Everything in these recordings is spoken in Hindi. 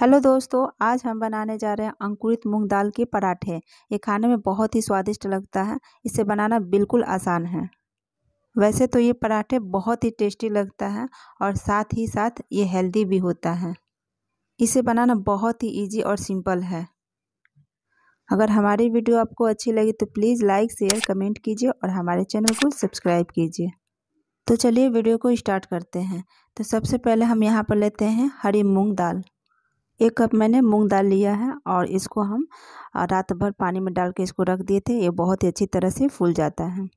हेलो दोस्तों आज हम बनाने जा रहे हैं अंकुरित मूंग दाल के पराठे ये खाने में बहुत ही स्वादिष्ट लगता है इसे बनाना बिल्कुल आसान है वैसे तो ये पराठे बहुत ही टेस्टी लगता है और साथ ही साथ ये हेल्दी भी होता है इसे बनाना बहुत ही इजी और सिंपल है अगर हमारी वीडियो आपको अच्छी लगी तो प्लीज़ लाइक शेयर कमेंट कीजिए और हमारे चैनल को सब्सक्राइब कीजिए तो चलिए वीडियो को स्टार्ट करते हैं तो सबसे पहले हम यहाँ पर लेते हैं हरी मूंग दाल एक कप मैंने मूंग दाल लिया है और इसको हम रात भर पानी में डाल के इसको रख दिए थे ये बहुत ही अच्छी तरह से फूल जाता है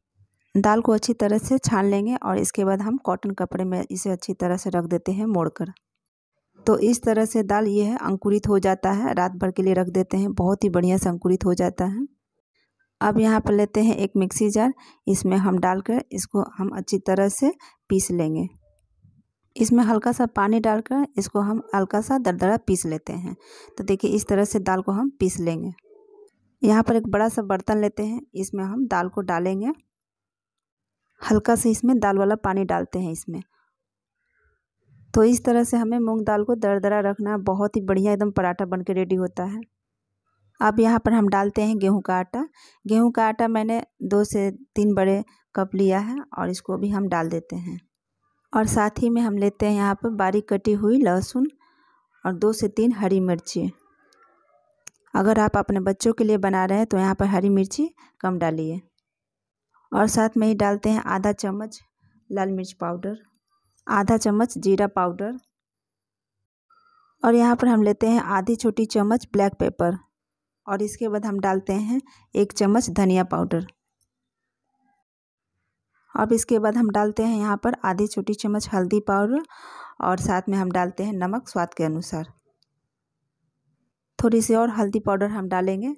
दाल को अच्छी तरह से छान लेंगे और इसके बाद हम कॉटन कपड़े में इसे अच्छी तरह से रख देते हैं मोड़कर तो इस तरह से दाल ये है अंकुरित हो जाता है रात भर के लिए रख देते हैं बहुत ही बढ़िया से अंकुरित हो जाता है अब यहाँ पर लेते हैं एक मिक्सी जार इसमें हम डालकर इसको हम अच्छी तरह से पीस लेंगे इसमें हल्का सा पानी डालकर इसको हम हल्का सा दरदरा पीस लेते हैं तो देखिए इस तरह से दाल को हम पीस लेंगे यहाँ पर एक बड़ा सा बर्तन लेते हैं इसमें हम दाल को डालेंगे हल्का से इसमें दाल वाला पानी डालते हैं इसमें तो इस तरह से हमें मूंग दाल को दरदरा रखना बहुत ही बढ़िया एकदम पराठा बन के रेडी होता है अब यहाँ पर हम डालते हैं गेहूं का आटा गेहूं का आटा मैंने दो से तीन बड़े कप लिया है और इसको भी हम डाल देते हैं और साथ ही में हम लेते हैं यहाँ पर बारीक कटी हुई लहसुन और दो से तीन हरी मिर्ची अगर आप अपने बच्चों के लिए बना रहे हैं तो यहाँ पर हरी मिर्ची कम डालिए और साथ में ही डालते हैं आधा चम्मच लाल मिर्च पाउडर आधा चम्मच जीरा पाउडर और यहाँ पर हम लेते हैं आधी छोटी चम्मच ब्लैक पेपर और इसके बाद हम डालते हैं एक चम्मच धनिया पाउडर अब इसके बाद हम डालते हैं यहाँ पर आधी छोटी चम्मच हल्दी पाउडर और साथ में हम डालते हैं नमक स्वाद के अनुसार थोड़ी सी और हल्दी पाउडर हम डालेंगे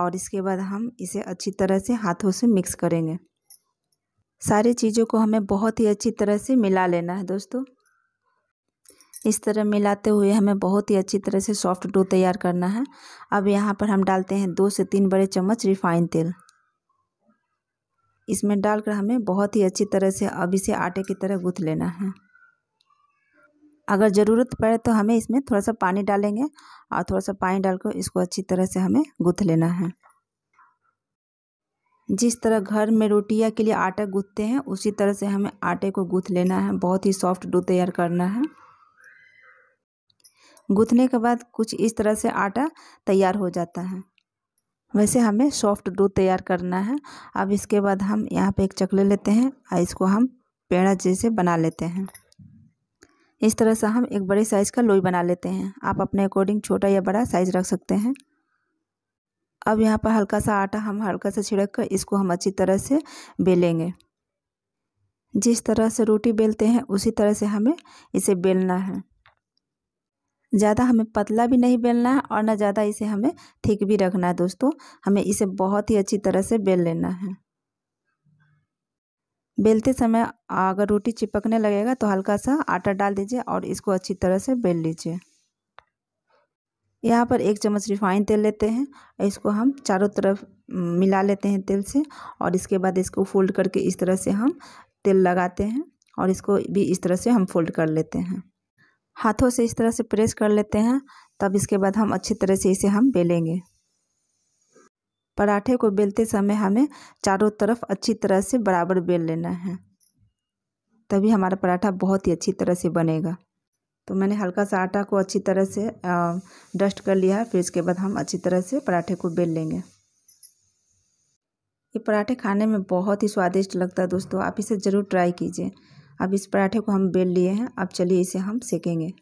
और इसके बाद हम इसे अच्छी तरह से हाथों से मिक्स करेंगे सारे चीज़ों को हमें बहुत ही अच्छी तरह से मिला लेना है दोस्तों इस तरह मिलाते हुए हमें बहुत ही अच्छी तरह से सॉफ्ट डो तैयार करना है अब यहाँ पर हम डालते हैं दो से तीन बड़े चम्मच रिफाइंड तेल इसमें डालकर हमें बहुत ही अच्छी तरह से अब इसे आटे की तरह गूँथ लेना है अगर ज़रूरत पड़े तो हमें इसमें थोड़ा सा पानी डालेंगे और थोड़ा सा पानी डालकर इसको अच्छी तरह से हमें गूँथ लेना है जिस तरह घर में रोटियाँ के लिए आटा गूँथते हैं उसी तरह से हमें आटे को गूँथ लेना है बहुत ही सॉफ्ट डो तैयार करना है गूँथने के बाद कुछ इस तरह से आटा तैयार हो जाता है वैसे हमें सॉफ्ट दूध तैयार करना है अब इसके बाद हम यहाँ पे एक चकले लेते हैं और इसको हम पेड़ा जैसे बना लेते हैं इस तरह से हम एक बड़े साइज़ का लोई बना लेते हैं आप अपने अकॉर्डिंग छोटा या बड़ा साइज़ रख सकते हैं अब यहाँ पर हल्का सा आटा हम हल्का सा छिड़क कर इसको हम अच्छी तरह से बेलेंगे जिस तरह से रोटी बेलते हैं उसी तरह से हमें इसे बेलना है ज़्यादा हमें पतला भी नहीं बेलना है और ना ज़्यादा इसे हमें ठीक भी रखना है दोस्तों हमें इसे बहुत ही अच्छी तरह से बेल लेना है बेलते समय अगर रोटी चिपकने लगेगा तो हल्का सा आटा डाल दीजिए और इसको अच्छी तरह से बेल लीजिए यहाँ पर एक चम्मच रिफाइन तेल लेते हैं इसको हम चारों तरफ मिला लेते हैं तेल से और इसके बाद इसको फोल्ड करके इस तरह से हम तेल लगाते हैं और इसको भी इस तरह से हम फोल्ड कर लेते हैं हाथों से इस तरह से प्रेस कर लेते हैं तब इसके बाद हम अच्छी तरह से इसे हम बेलेंगे पराठे को बेलते समय हमें चारों तरफ अच्छी तरह से बराबर बेल लेना है तभी हमारा पराठा बहुत ही अच्छी तरह से बनेगा तो मैंने हल्का सा आटा को अच्छी तरह से डस्ट कर लिया है फिर इसके बाद हम अच्छी तरह से पराठे को बेल लेंगे ये पराठे खाने में बहुत ही स्वादिष्ट लगता है दोस्तों आप इसे ज़रूर ट्राई कीजिए अब इस पराठे को हम बेल लिए हैं अब चलिए इसे हम सेकेंगे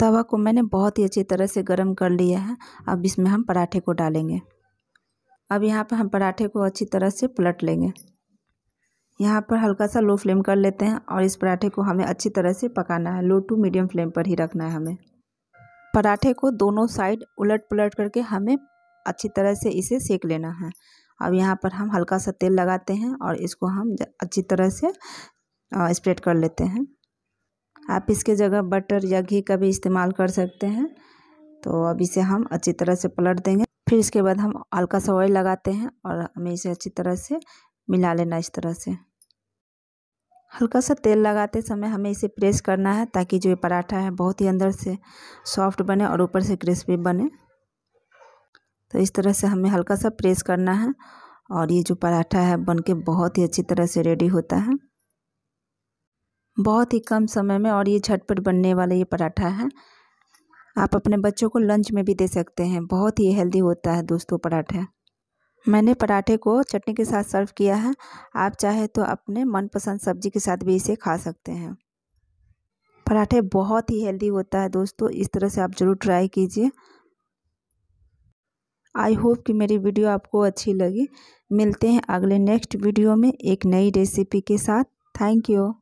तवा को मैंने बहुत ही अच्छी तरह से गर्म कर लिया है अब इसमें हम पराठे को डालेंगे अब यहाँ पर हम पराठे को अच्छी तरह से पलट लेंगे यहाँ पर हल्का सा लो फ्लेम कर लेते हैं और इस पराठे को हमें अच्छी तरह से पकाना है लो टू मीडियम फ्लेम पर ही रखना है हमें पराठे को दोनों साइड उलट पलट करके हमें अच्छी तरह से इसे सेक लेना है अब यहाँ पर हम हल्का सा तेल लगाते हैं और इसको हम अच्छी तरह से स्प्रेड कर लेते हैं आप इसके जगह बटर या घी का भी इस्तेमाल कर सकते हैं तो अब इसे हम अच्छी तरह से पलट देंगे फिर इसके बाद हम हल्का सा ऑयल लगाते हैं और हमें इसे अच्छी तरह से मिला लेना इस तरह से हल्का सा तेल लगाते समय हमें इसे प्रेस करना है ताकि जो ये पराठा है बहुत ही अंदर से सॉफ्ट बने और ऊपर से क्रिस्पी बने तो इस तरह से हमें हल्का सा प्रेस करना है और ये जो पराठा है बन के बहुत ही अच्छी तरह से रेडी होता है बहुत ही कम समय में और ये झटपट बनने वाला ये पराठा है आप अपने बच्चों को लंच में भी दे सकते हैं बहुत ही हेल्दी होता है दोस्तों पराठा मैंने पराठे को चटनी के साथ सर्व किया है आप चाहे तो अपने मनपसंद सब्जी के साथ भी इसे खा सकते हैं पराठे बहुत ही हेल्दी होता है दोस्तों इस तरह से आप ज़रूर ट्राई कीजिए आई होप कि मेरी वीडियो आपको अच्छी लगी मिलते हैं अगले नेक्स्ट वीडियो में एक नई रेसिपी के साथ थैंक यू